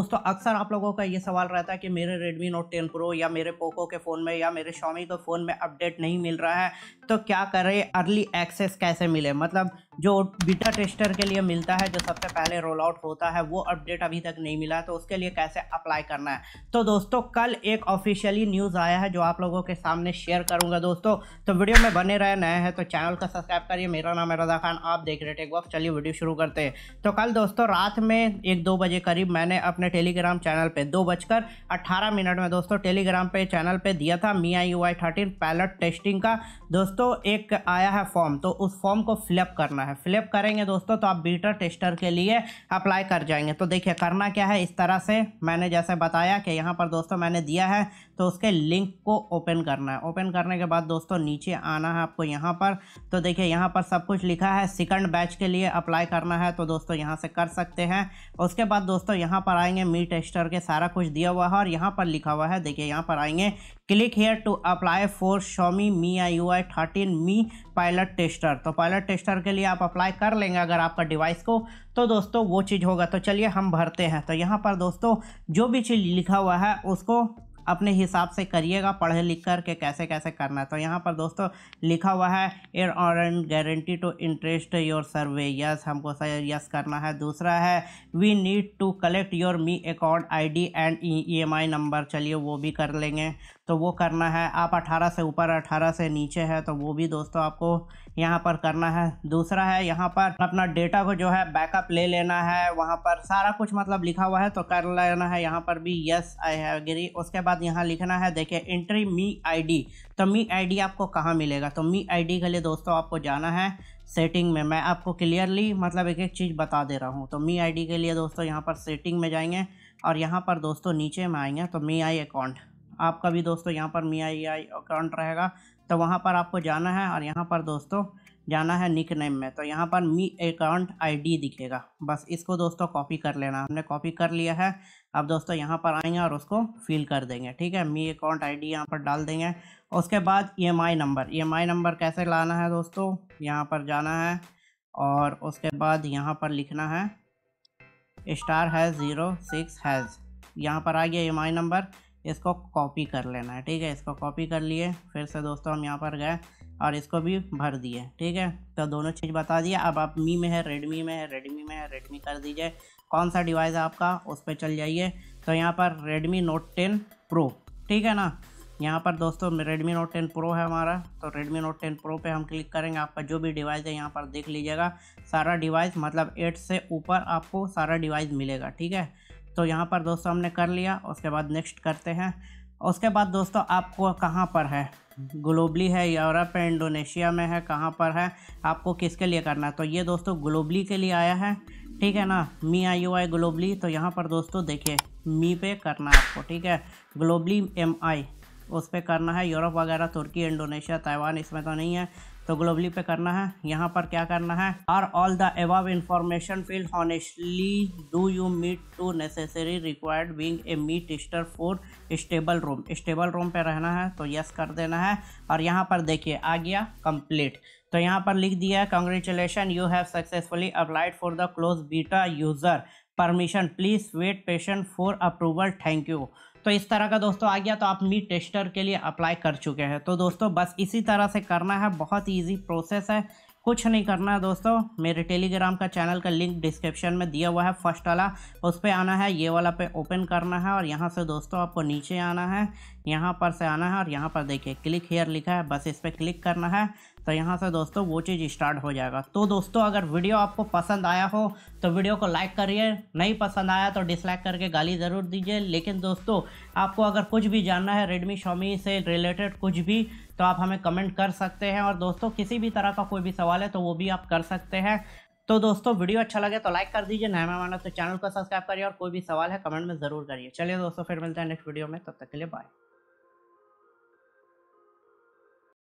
दोस्तों अक्सर आप लोगों का ये सवाल रहता है कि मेरे Redmi Note 10 Pro या मेरे Poco के फ़ोन में या मेरे Xiaomi के फ़ोन में अपडेट नहीं मिल रहा है तो क्या करें अर्ली एक्सेस कैसे मिले मतलब जो बीटा टेस्टर के लिए मिलता है जो सबसे पहले रोल आउट होता है वो अपडेट अभी तक नहीं मिला तो उसके लिए कैसे अप्लाई करना है तो दोस्तों कल एक ऑफिशियली न्यूज़ आया है जो आप लोगों के सामने शेयर करूंगा दोस्तों तो वीडियो में बने रहे नए हैं तो चैनल का सब्सक्राइब करिए मेरा नाम है रजा खान आप देख रहे टेक वक्त चलिए वीडियो शुरू करते हैं तो कल दोस्तों रात में एक दो बजे करीब मैंने अपने टेलीग्राम चैनल पर दो बजकर अट्ठारह मिनट में दोस्तों टेलीग्राम पर चैनल पर दिया था Mi I U I thirteen pilot testing का दोस्तों एक आया है फॉर्म तो उस फॉर्म को फिलअप करना करना है फ्लिप करेंगे दोस्तों तो आप बीटर टेस्टर के लिए अप्लाई कर जाएंगे तो देखिए करना क्या है इस तरह से मैंने जैसे बताया कि यहाँ पर दोस्तों मैंने दिया है तो उसके लिंक को ओपन करना है ओपन करने के बाद दोस्तों नीचे आना है आपको यहाँ पर तो देखिए यहाँ पर सब कुछ लिखा है सेकंड बैच के लिए अप्लाई करना है तो दोस्तों यहाँ से कर सकते हैं उसके बाद दोस्तों यहाँ पर आएंगे मी टेस्टर के सारा कुछ दिया हुआ है और यहाँ पर लिखा हुआ है देखिए यहाँ पर आएंगे click here to apply for Xiaomi Mi I U I thirteen Mi pilot tester तो पायलट टेस्टर के लिए आप अप्लाई कर लेंगे अगर आपका डिवाइस को तो दोस्तों वो चीज़ होगा तो चलिए हम भरते हैं तो यहाँ पर दोस्तों जो भी चीज़ लिखा हुआ है उसको अपने हिसाब से करिएगा पढ़े लिख कर के कैसे कैसे करना है तो यहाँ पर दोस्तों लिखा हुआ है air on guarantee to interest your survey yes हमको यस करना है दूसरा है we need to collect your Mi account ID and EMI number चलिए वो भी कर लेंगे तो वो करना है आप 18 से ऊपर 18 से नीचे है तो वो भी दोस्तों आपको यहाँ पर करना है दूसरा है यहाँ पर अपना डेटा को जो है बैकअप ले लेना है वहाँ पर सारा कुछ मतलब लिखा हुआ है तो कर लेना है यहाँ पर भी यस आई है गिरी उसके बाद यहाँ लिखना है देखिए एंट्री मी आईडी तो मी आईडी आपको कहाँ मिलेगा तो मी आईडी के लिए दोस्तों आपको जाना है सेटिंग में मैं आपको क्लियरली मतलब एक एक चीज़ बता दे रहा हूँ तो मी आई के लिए दोस्तों यहाँ पर सेटिंग में जाएंगे और यहाँ पर दोस्तों नीचे में आएंगे तो मी आई अकाउंट आपका भी दोस्तों यहाँ पर मी आई आई अकाउंट रहेगा तो वहाँ पर आपको जाना है और यहाँ पर दोस्तों जाना है निक नेम में तो यहाँ पर मी अकाउंट आईडी दिखेगा बस इसको दोस्तों कॉपी कर लेना हमने कॉपी कर लिया है अब दोस्तों यहाँ पर आएंगे और उसको फिल कर देंगे ठीक है मी अकाउंट आईडी डी यहाँ पर डाल देंगे उसके बाद ईएमआई नंबर ईएमआई नंबर कैसे लाना है दोस्तों यहाँ पर जाना है और उसके बाद यहाँ पर लिखना है star hash zero six hash यहाँ पर आ गया ई e नंबर इसको कॉपी कर लेना है ठीक है इसको कॉपी कर लिए फिर से दोस्तों हम यहाँ पर गए और इसको भी भर दिए ठीक है तो दोनों चीज़ बता दिए अब आप मी में है रेडमी में है रेडमी में है रेडमी कर दीजिए कौन सा डिवाइस है आपका उस पर चल जाइए तो यहाँ पर रेडमी नोट टेन प्रो ठीक है ना यहाँ पर दोस्तों रेडमी नोट टेन प्रो है हमारा तो रेडमी नोट टेन प्रो पे हम क्लिक करेंगे आपका जो भी डिवाइस है यहाँ पर देख लीजिएगा सारा डिवाइस मतलब एट से ऊपर आपको सारा डिवाइस मिलेगा ठीक है तो यहाँ पर दोस्तों हमने कर लिया उसके बाद नेक्स्ट करते हैं उसके बाद दोस्तों आपको कहाँ पर है ग्लोबली है यूरोप है इंडोनेशिया में है कहाँ पर है आपको किसके लिए करना है तो ये दोस्तों ग्लोबली के लिए आया है ठीक है ना मी आई यू आई ग्लोबली तो यहाँ पर दोस्तों देखिए मी पे करना है आपको ठीक है ग्लोबली एम आई उस पर करना है यूरोप वगैरह तुर्की इंडोनेशिया ताइवान इसमें तो नहीं है तो ग्लोबली पे करना है यहाँ पर क्या करना है are all the above information field honestly do you meet to necessary required being a Mi tester for stable room stable room पे रहना है तो यस कर देना है और यहाँ पर देखिए आ गया कंप्लीट तो यहाँ पर लिख दिया है congratulation you have successfully applied for the close beta user permission please wait patient for approval thank you तो इस तरह का दोस्तों आ गया तो आप मीट टेस्टर के लिए अप्लाई कर चुके हैं तो दोस्तों बस इसी तरह से करना है बहुत ईजी प्रोसेस है कुछ नहीं करना है दोस्तों मेरे टेलीग्राम का चैनल का लिंक डिस्क्रिप्शन में दिया हुआ है फर्स्ट वाला उस पर आना है ये वाला पे ओपन करना है और यहाँ से दोस्तों आपको नीचे आना है यहाँ पर से आना है और यहाँ पर देखिए क्लिक हेयर लिखा है बस इस पर क्लिक करना है तो यहाँ से दोस्तों वो चीज़ स्टार्ट हो जाएगा तो दोस्तों अगर वीडियो आपको पसंद आया हो तो वीडियो को लाइक करिए नहीं पसंद आया तो डिसलाइक करके गाली ज़रूर दीजिए लेकिन दोस्तों आपको अगर कुछ भी जानना है रेडमी शॉमी से रिलेटेड कुछ भी तो आप हमें कमेंट कर सकते हैं और दोस्तों किसी भी तरह का कोई भी सवाल है तो वो भी आप कर सकते हैं तो दोस्तों वीडियो अच्छा लगे तो लाइक कर दीजिए नया मेहमान तो चैनल को सब्सक्राइब करिए और कोई भी सवाल है कमेंट में ज़रूर करिए चलिए दोस्तों फिर मिलते हैं नेक्स्ट वीडियो में तब तक के लिए बाय